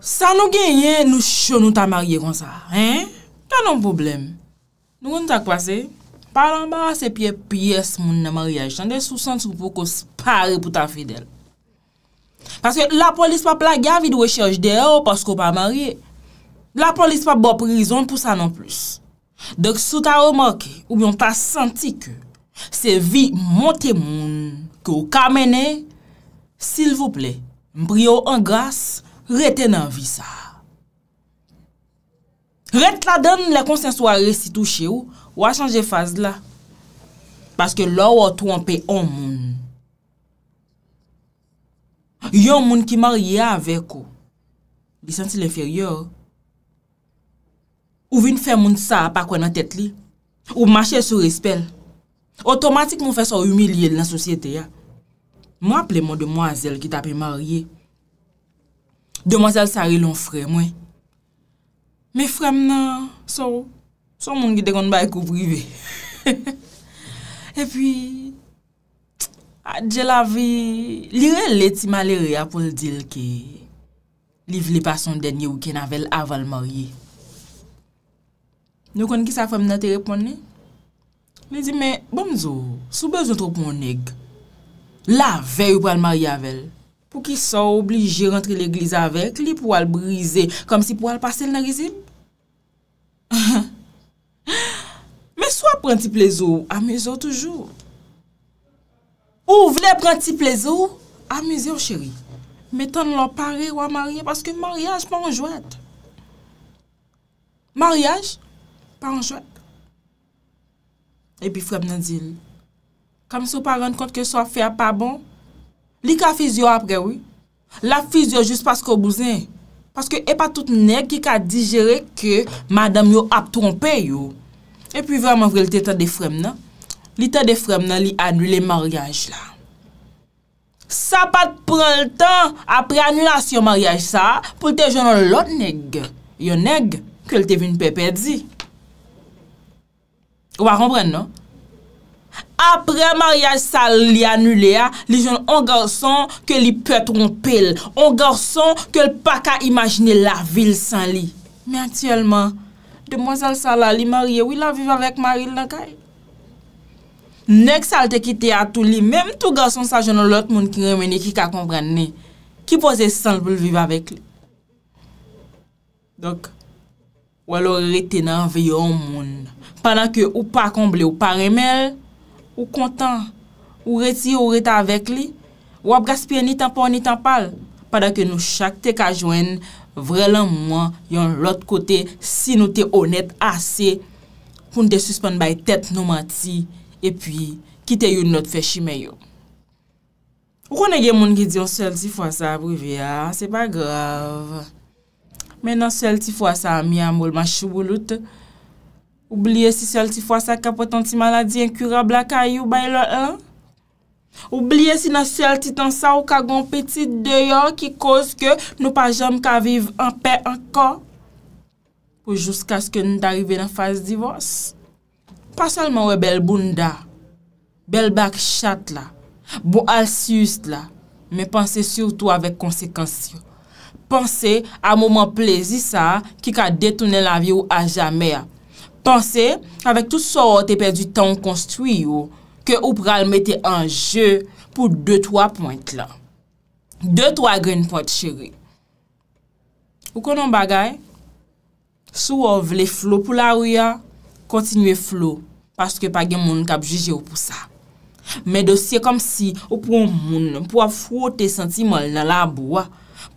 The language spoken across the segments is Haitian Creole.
San nou genyen nou chon nou ta marye kon sa, he? Ta nou m poublem. Nou kon nou ta kwa se? Palan ba se piye piyes moun na marye. Jande sou sent sou pou kon se pare pou ta fidel. Paske la polis pa plage avi dwe chech deyo paske ou pa marye. La polis pa bo prizon pou sa non plus. Dok sou ta ou mok, ou biyon ta senti ke, se vi monte moun, ke ou kamene, si l vople, m priyo an gras, rete nan vi sa. Rete la den le konsenso a resi tou che ou, ou a chanje faz la. Paske lor ou tou an pe on moun. Yon moun ki marye avek ou, bi senti l'inferyor. Ou vin fe moun sa apakwen an tet li. Ou mache sou respel. Otomatik moun fes ou humili el nan sosyete ya. Mwen aple moun de mwazel ki ta pe marye. Mwen aple moun de mwazel ki ta pe marye. Demonsel Sari loun frem, wè. Mè frem nan, sou, sou moun ki dekoun bay kou privè. E pwi, a dje bon, la vè, li re lè ti ma lè rè apol dil ki, li vlipa son denye ou ken avèl aval mòrye. Nou kon ki sa frem nan te reponè. Mè di, mè, bonzo, sou bezon troup moun neg. La vè yu pral mòrye avèl. pou ki sa oubli je rentre l'eglize avèk, li pou al brize, kom si pou al pase l'nerizim. Me sou a pranti plezo, amezo toujou. Ou vle pranti plezo, amezo chéri. Metan lor pare ou a marye, paske maryaj pa anjouat. Maryaj, pa anjouat. Epi fweb nan dil, kom sou pa rende kont ke sou a fè a pa bon, Li ka fiz yo apre wè? La fiz yo jist pas ko bouzen. Paske e pa tout neg ki ka digere ke madame yo ap trompe yo. E pi vèman vre li te te defrem nan? Li te te defrem nan li anoui le maryaj la. Sa pat pren l'tan apre anoui la si yo maryaj sa pou te jounon lot neg. Yo neg, ke li te vin pepe di. Ou pa kompren nan? apre maryaj sa li anule a, li joun an garson ke li pe trompel, an garson ke l pa ka imajine la vil san li. Me antyelman, demozal sa la li marye, wila viv avèk maryl nan kay? Nek sal te kite a tou li, menm tou garson sa joun an lot moun ki remene, ki ka kombran ne, ki pose san pou l viv avèk li. Dok, walo rete nan vye yon moun, panan ke ou pa komble ou pa remel, walo rete nan vye yon moun, Ou kontan? Ou re ti ou re ta avek li? Ou ap gaspye ni tanpon ni tanpal? Padakè nou chak te ka jwen vrelan mwen yon lot kote si nou te onet ase koun te suspon bay tet nou mati e pi kite yon not fe shime yo. Ou kon e gen moun ki di yon sel ti fwa sa pou vi ya? Se pa grav. Men an sel ti fwa sa mi a mol man chou boulouta. Oublie si sol ti fwa sa ka poton ti maladi inkurab la ka yu bay lo an. Oublie si nan sol ti tan sa ou ka gon petit deyo ki kos ke nou pa jom ka viv an pe an ka. Ou jous ka sken nou darive nan faz divos. Pasalman we bel bunda, bel bak chat la, bo al syust la, me panse syoutou avek konsekansyo. Panse a mouman plezi sa ki ka detounen la vi ou a jame a. Pansè, avèk tout so te perdi tan konstwi yo, ke ou pral mette anje pou 2-3 point la. 2-3 green point, chere. Ou konon bagay, sou ou vle flo pou la ou ya, kontinue flo, paske pa gen moun kap juje ou pou sa. Men dosye kom si, ou pou moun pou ap fwo te senti mol nan la boua,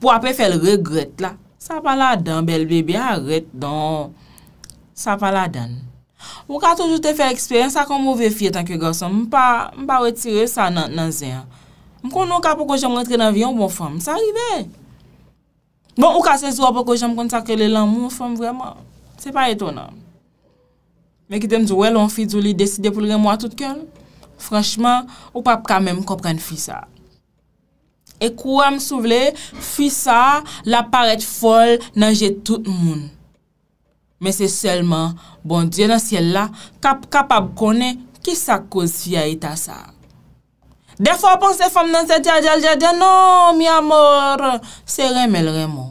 pou ap pe fel regret la. Sa pala dan, bel bebe, arret dan. Sa pa la dan. Ou ka toujou te fe eksperyensa kon mou ve fye tank yo gorsan, mou pa wetire sa nan zeyan. Mou kon nou ka pou kon jem rentre nan viyon, mou bon fam, sa rive. Bon, ou ka se zwa pou kon jem kontakre le lan mou, mou fam, vreman, se pa etonan. Mè ki tem zwe loun fi djou li deside pou lren mwa tout kyon. Franschman, ou pa pramèm kopren fi sa. E kouwa m souvle, fi sa la paret fol nan jet tout moun. Men se selman, bon diyo nan siel la, kapab konen ki sa kouz fya ita sa. Defo apanse fom nan se dja dja l dja dja, non, mi amor, se remel remon.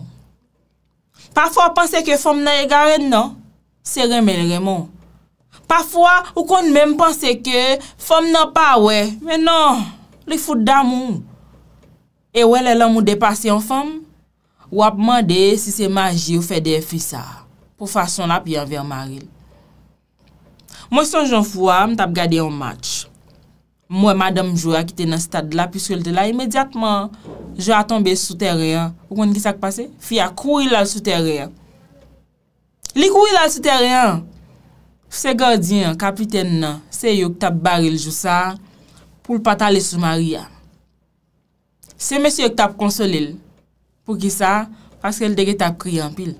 Pafwa apanse ke fom nan e garen, non, se remel remon. Pafwa, ou kon menm apanse ke fom nan pa we, men non, li fouda moun. E wele lan mou depasyon fom, wap mande si se maji ou fe defi sa. Ou fason la pi yon ve yon maril. Mwen son joun fwa, mwen tap gade yon match. Mwen madame jou a kite nan stad la, pi sou el te la, imediatman, jou a tombe sou teryen. Ou kon ki sak pase? Fi a kou ilal sou teryen. Li kou ilal sou teryen, fse gordin, kapiten nan, se yon ki tap baril jou sa, pou l pata le sou maril ya. Se mwen se yon ki tap konsolel, pou ki sa, paske l dege tap kriyampil.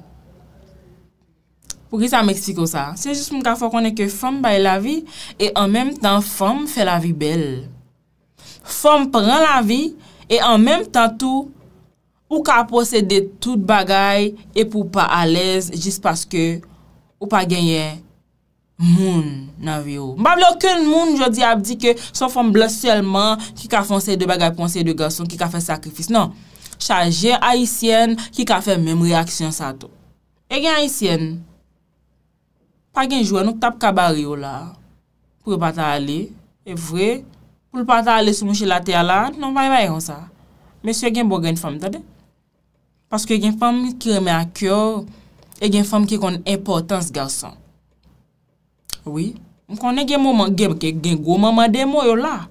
pou ki sa m eksikou sa. Se jist m ka fok konen ke fom bay la vi, e an menm tan fom fe la vi bel. Fom pren la vi, e an menm tan tou, pou ka pose de tout bagay, e pou pa alez, jist paske, ou pa genye, moun nan vi yo. M bable okun moun jodi abdi ke, son fom blos selman, ki ka fonsey de bagay, fonsey de gason, ki ka fe sakrifis. Nan, chaje Aisyen, ki ka fe menm reaksyon sa to. E gen Aisyen, Pa genjou an nou tap kabari yo la, pou l pata ale, e vre, pou l pata ale sou mouche la te ala, non bay bay kon sa. Mè se gen bo gen fèm tade. Paske gen fèm ki remè a kèw, e gen fèm ki kon importans galsan. Oui, mè kon ne gen mouman gen, gen goun maman de mou yo la.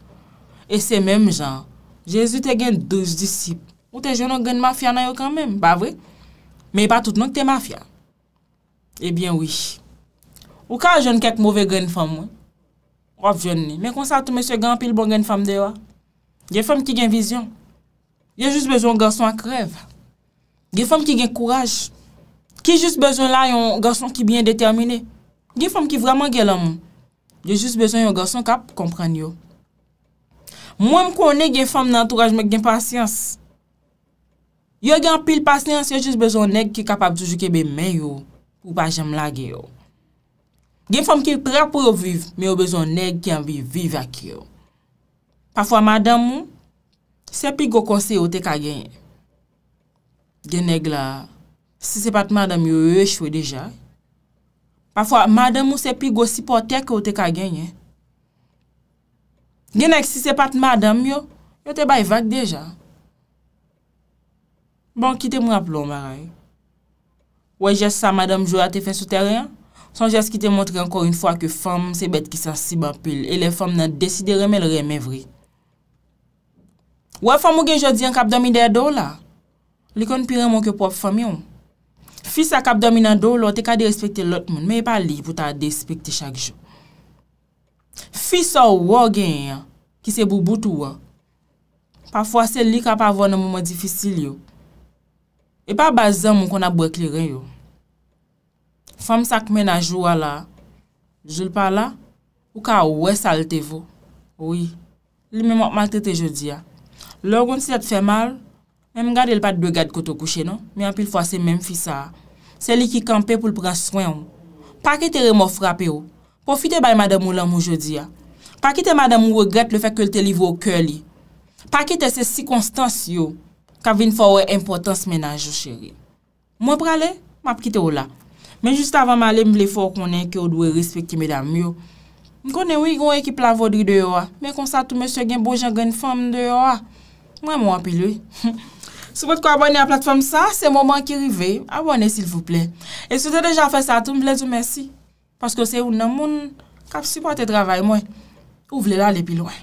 E se mèm jan, jèzit gen douz disip, mè te joun nou gen mafya nan yo kan mèm, pa vre, mè pa tout nou te mafya. Ebyen eh wè, Ou ka a joun kèk mouvè gwen fèm wè? Wop joun ni. Mè konsa tou mè sè gwen pil bon gwen fèm dè wè? Gè fèm ki gen vizyon. Gè jous bejoun ganson ak rèv. Gè fèm ki gen kouraj. Ki jous bejoun la yon ganson ki byen determinè. Gè fèm ki vraman gè lèm. Gè jous bejoun yon ganson kap kompren yo. Mwèm kou anè gè fèm nan entouraj mèk gen pasyans. Yo gen pil pasyans. Yo jous bejoun neg ki kapap zoujou kebe men yo. Ou pa jèm la ge yo. Gen fòm ki prek pou yo viv, mi yo bezon neg ki anbi viv ak yo. Pafwa madame mou, sepi go konse yo te ka genye. Gen neg la, si se pat madame yo, yo e chwe deja. Pafwa madame mou, sepi go sipotek yo te ka genye. Gen neg, si se pat madame yo, yo te bay vak deja. Bon, kite moun ap lò mwara. Ou e jè sa madame jwa te fen sou teren, Son jes ki te montre ankor un fwa ke fwam se bet ki sa si bapil e le fwam nan deside reme l reme vri. Wè fwam ou gen jodi an kap domi de a do la? Li kon pirem anke pop fwam yon. Fisa kap domi nan do lo te ka de respekte lot moun men e pa li pou ta de respekte chak jon. Fisa ou wò gen yon ki se bou boutou wò. Pafwa se li kap avon nan mou mou di fwisil yon. E pa bazan moun kon a bou ekli ren yon. Fom sak menaj ou ala, jil pa la, ou ka ouwe salte vo. Ouwi, li men wak matre te jodi ya. Lò goun si la te fè mal, men m gade l pat dwe gade koto kouche non, men apil fwa se men fisa a. Se li ki kampe pou l pran swen yon. Pakite re mou frape ou, profite bay madame ou lam ou jodi ya. Pakite madame ou regret le fèk ke l teli vo ou kè li. Pakite se si konstans yo, ka vin fwa ouwe impotans menaj ou chere. Mwen prale, m ap kite ou oh, la. Men jist avan ma ale m vle fò konen ki ou dwe respekti me dam yo. M konen wè yon ekip la vodri de yo a. Men konsa tou mè sè gen bojè gen fèm de yo a. Mwen m wè apil wè. S'vòt kwa abonè a platfòm sa, se mouman ki rive, abonè s'il vous plè. E s'vòt dèjè a fè sa tou, m vle zou mèsi. Paske se ou nan moun kap supporte travay mwen. Ou vle la lè pi lwen.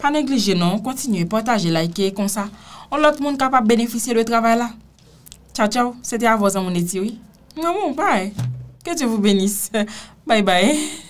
Panè glije nan, kontinye portaje la ike konsa. On lot moun kap ap benefisye lè travay la. Tchao tchao, se te avò zè m Non, bon, bye. Que Dieu vous bénisse. Bye bye.